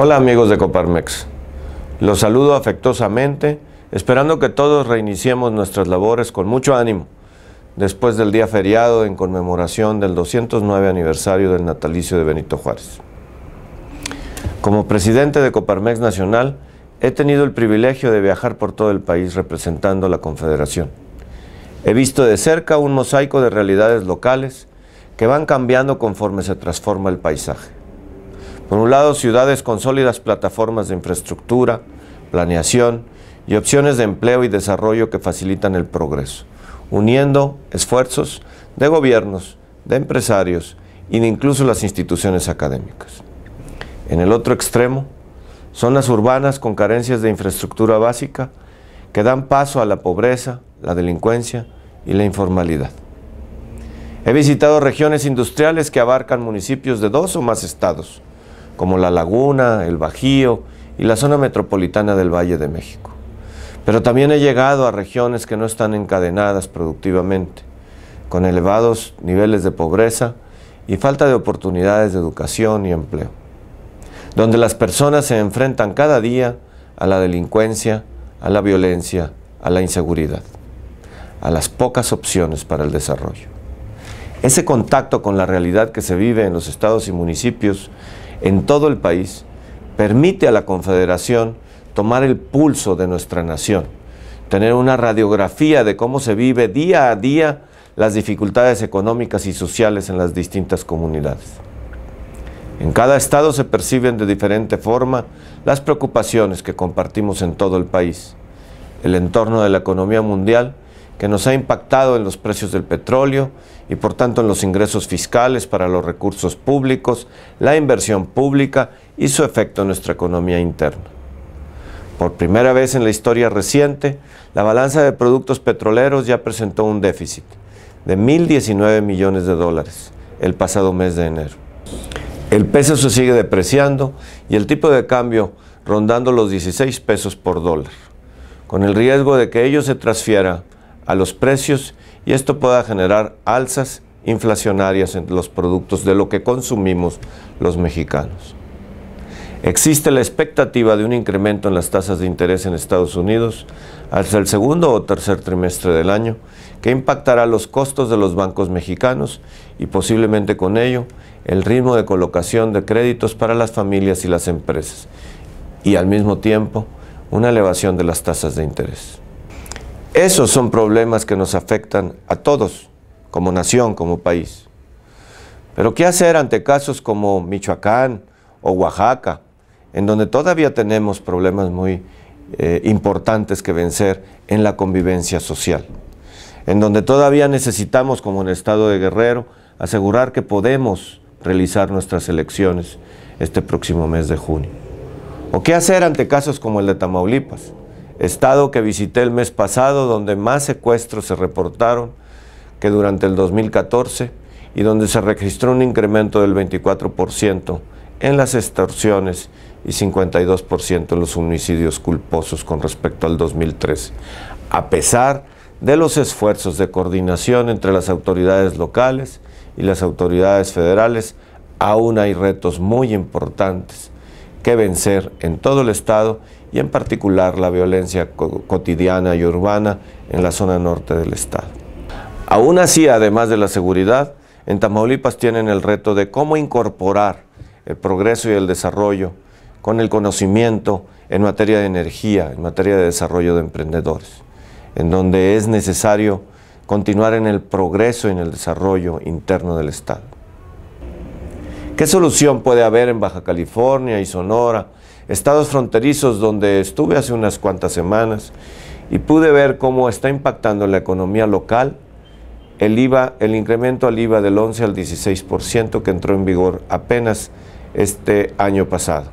Hola amigos de Coparmex. Los saludo afectuosamente, esperando que todos reiniciemos nuestras labores con mucho ánimo, después del día feriado en conmemoración del 209 aniversario del natalicio de Benito Juárez. Como presidente de Coparmex Nacional, he tenido el privilegio de viajar por todo el país representando la Confederación. He visto de cerca un mosaico de realidades locales que van cambiando conforme se transforma el paisaje. Por un lado, ciudades con sólidas plataformas de infraestructura, planeación y opciones de empleo y desarrollo que facilitan el progreso, uniendo esfuerzos de gobiernos, de empresarios e incluso las instituciones académicas. En el otro extremo, zonas urbanas con carencias de infraestructura básica que dan paso a la pobreza, la delincuencia y la informalidad. He visitado regiones industriales que abarcan municipios de dos o más estados, como La Laguna, el Bajío y la zona metropolitana del Valle de México. Pero también he llegado a regiones que no están encadenadas productivamente, con elevados niveles de pobreza y falta de oportunidades de educación y empleo, donde las personas se enfrentan cada día a la delincuencia, a la violencia, a la inseguridad, a las pocas opciones para el desarrollo. Ese contacto con la realidad que se vive en los estados y municipios en todo el país permite a la Confederación tomar el pulso de nuestra nación, tener una radiografía de cómo se vive día a día las dificultades económicas y sociales en las distintas comunidades. En cada estado se perciben de diferente forma las preocupaciones que compartimos en todo el país. El entorno de la economía mundial que nos ha impactado en los precios del petróleo y por tanto en los ingresos fiscales para los recursos públicos, la inversión pública y su efecto en nuestra economía interna. Por primera vez en la historia reciente, la balanza de productos petroleros ya presentó un déficit de 1.019 millones de dólares el pasado mes de enero. El peso se sigue depreciando y el tipo de cambio rondando los 16 pesos por dólar, con el riesgo de que ello se transfiera a los precios y esto pueda generar alzas inflacionarias en los productos de lo que consumimos los mexicanos. Existe la expectativa de un incremento en las tasas de interés en Estados Unidos hasta el segundo o tercer trimestre del año, que impactará los costos de los bancos mexicanos y posiblemente con ello el ritmo de colocación de créditos para las familias y las empresas, y al mismo tiempo una elevación de las tasas de interés. Esos son problemas que nos afectan a todos, como nación, como país. Pero ¿qué hacer ante casos como Michoacán o Oaxaca, en donde todavía tenemos problemas muy eh, importantes que vencer en la convivencia social? En donde todavía necesitamos, como en el estado de Guerrero, asegurar que podemos realizar nuestras elecciones este próximo mes de junio. ¿O qué hacer ante casos como el de Tamaulipas? estado que visité el mes pasado, donde más secuestros se reportaron que durante el 2014 y donde se registró un incremento del 24% en las extorsiones y 52% en los homicidios culposos con respecto al 2013, a pesar de los esfuerzos de coordinación entre las autoridades locales y las autoridades federales, aún hay retos muy importantes que vencer en todo el Estado y en particular la violencia cotidiana y urbana en la zona norte del Estado. Aún así, además de la seguridad, en Tamaulipas tienen el reto de cómo incorporar el progreso y el desarrollo con el conocimiento en materia de energía, en materia de desarrollo de emprendedores, en donde es necesario continuar en el progreso y en el desarrollo interno del Estado. ¿Qué solución puede haber en Baja California y Sonora, estados fronterizos donde estuve hace unas cuantas semanas y pude ver cómo está impactando en la economía local el IVA, el incremento al IVA del 11 al 16% que entró en vigor apenas este año pasado?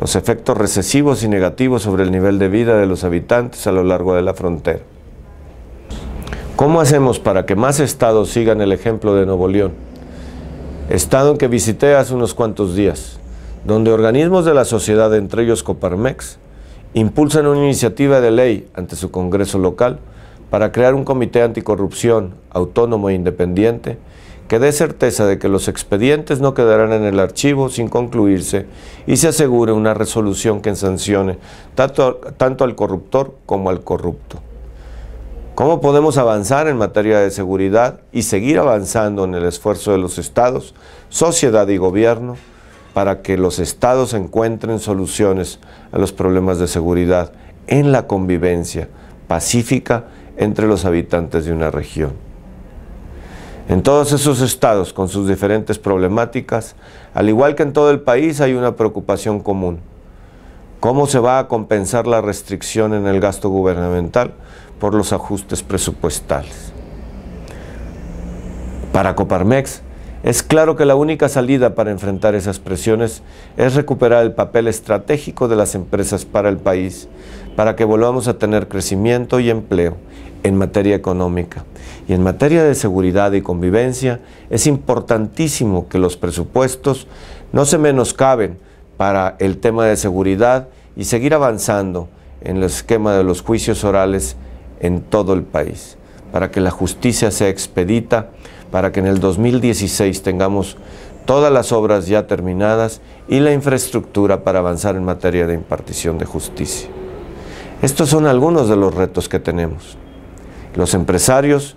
Los efectos recesivos y negativos sobre el nivel de vida de los habitantes a lo largo de la frontera. ¿Cómo hacemos para que más estados sigan el ejemplo de Nuevo León? estado en que visité hace unos cuantos días, donde organismos de la sociedad, entre ellos Coparmex, impulsan una iniciativa de ley ante su Congreso local para crear un comité anticorrupción autónomo e independiente que dé certeza de que los expedientes no quedarán en el archivo sin concluirse y se asegure una resolución que sancione tanto, tanto al corruptor como al corrupto. ¿Cómo podemos avanzar en materia de seguridad y seguir avanzando en el esfuerzo de los estados, sociedad y gobierno para que los estados encuentren soluciones a los problemas de seguridad en la convivencia pacífica entre los habitantes de una región? En todos esos estados, con sus diferentes problemáticas, al igual que en todo el país, hay una preocupación común. ¿Cómo se va a compensar la restricción en el gasto gubernamental por los ajustes presupuestales. Para Coparmex, es claro que la única salida para enfrentar esas presiones es recuperar el papel estratégico de las empresas para el país, para que volvamos a tener crecimiento y empleo en materia económica. Y en materia de seguridad y convivencia, es importantísimo que los presupuestos no se menoscaben para el tema de seguridad y seguir avanzando en el esquema de los juicios orales en todo el país, para que la justicia sea expedita, para que en el 2016 tengamos todas las obras ya terminadas y la infraestructura para avanzar en materia de impartición de justicia. Estos son algunos de los retos que tenemos. Los empresarios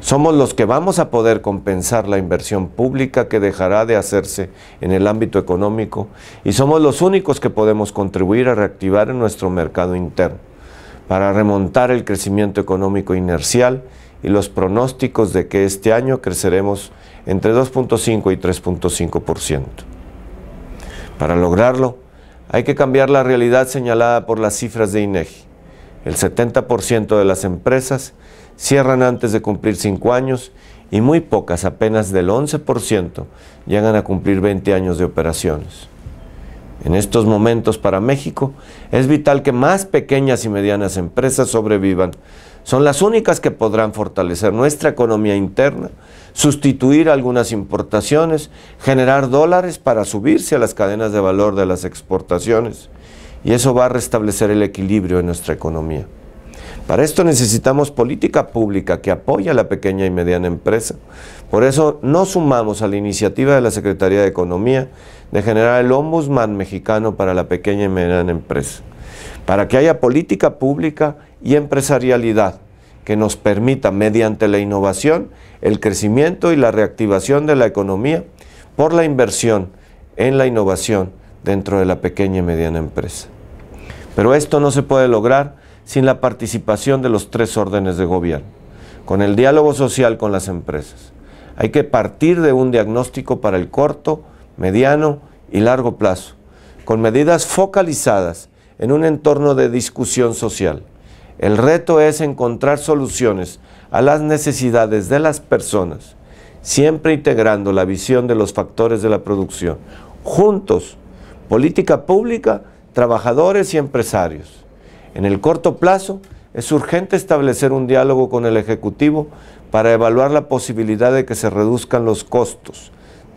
somos los que vamos a poder compensar la inversión pública que dejará de hacerse en el ámbito económico y somos los únicos que podemos contribuir a reactivar en nuestro mercado interno para remontar el crecimiento económico inercial y los pronósticos de que este año creceremos entre 2.5 y 3.5%. Para lograrlo, hay que cambiar la realidad señalada por las cifras de INEGI. El 70% de las empresas cierran antes de cumplir 5 años y muy pocas, apenas del 11%, llegan a cumplir 20 años de operaciones. En estos momentos para México es vital que más pequeñas y medianas empresas sobrevivan. Son las únicas que podrán fortalecer nuestra economía interna, sustituir algunas importaciones, generar dólares para subirse a las cadenas de valor de las exportaciones. Y eso va a restablecer el equilibrio en nuestra economía. Para esto necesitamos política pública que apoye a la pequeña y mediana empresa. Por eso nos sumamos a la iniciativa de la Secretaría de Economía de generar el Ombudsman mexicano para la pequeña y mediana empresa, para que haya política pública y empresarialidad que nos permita, mediante la innovación, el crecimiento y la reactivación de la economía por la inversión en la innovación dentro de la pequeña y mediana empresa. Pero esto no se puede lograr sin la participación de los tres órdenes de gobierno, con el diálogo social con las empresas. Hay que partir de un diagnóstico para el corto, mediano y largo plazo, con medidas focalizadas en un entorno de discusión social. El reto es encontrar soluciones a las necesidades de las personas, siempre integrando la visión de los factores de la producción. Juntos, política pública, trabajadores y empresarios. En el corto plazo, es urgente establecer un diálogo con el Ejecutivo para evaluar la posibilidad de que se reduzcan los costos,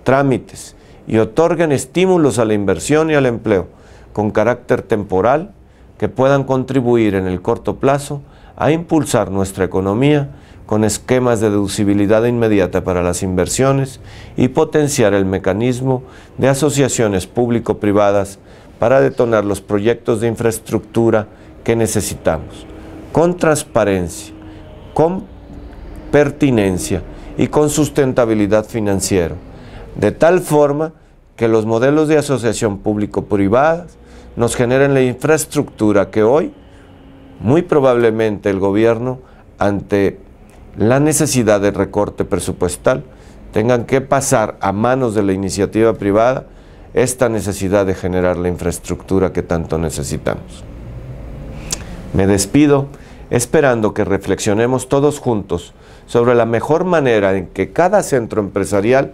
trámites y otorguen estímulos a la inversión y al empleo con carácter temporal que puedan contribuir en el corto plazo a impulsar nuestra economía con esquemas de deducibilidad inmediata para las inversiones y potenciar el mecanismo de asociaciones público-privadas para detonar los proyectos de infraestructura que necesitamos, con transparencia, con pertinencia y con sustentabilidad financiera, de tal forma que los modelos de asociación público-privada nos generen la infraestructura que hoy, muy probablemente el gobierno, ante la necesidad de recorte presupuestal, tengan que pasar a manos de la iniciativa privada esta necesidad de generar la infraestructura que tanto necesitamos. Me despido esperando que reflexionemos todos juntos sobre la mejor manera en que cada centro empresarial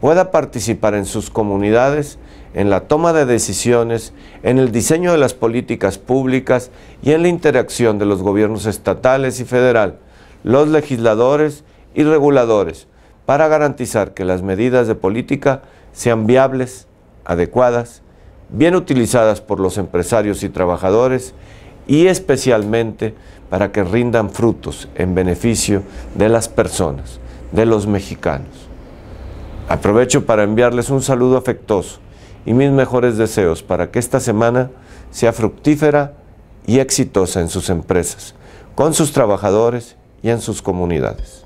pueda participar en sus comunidades, en la toma de decisiones, en el diseño de las políticas públicas y en la interacción de los gobiernos estatales y federal, los legisladores y reguladores, para garantizar que las medidas de política sean viables, adecuadas, bien utilizadas por los empresarios y trabajadores y especialmente para que rindan frutos en beneficio de las personas, de los mexicanos. Aprovecho para enviarles un saludo afectuoso y mis mejores deseos para que esta semana sea fructífera y exitosa en sus empresas, con sus trabajadores y en sus comunidades.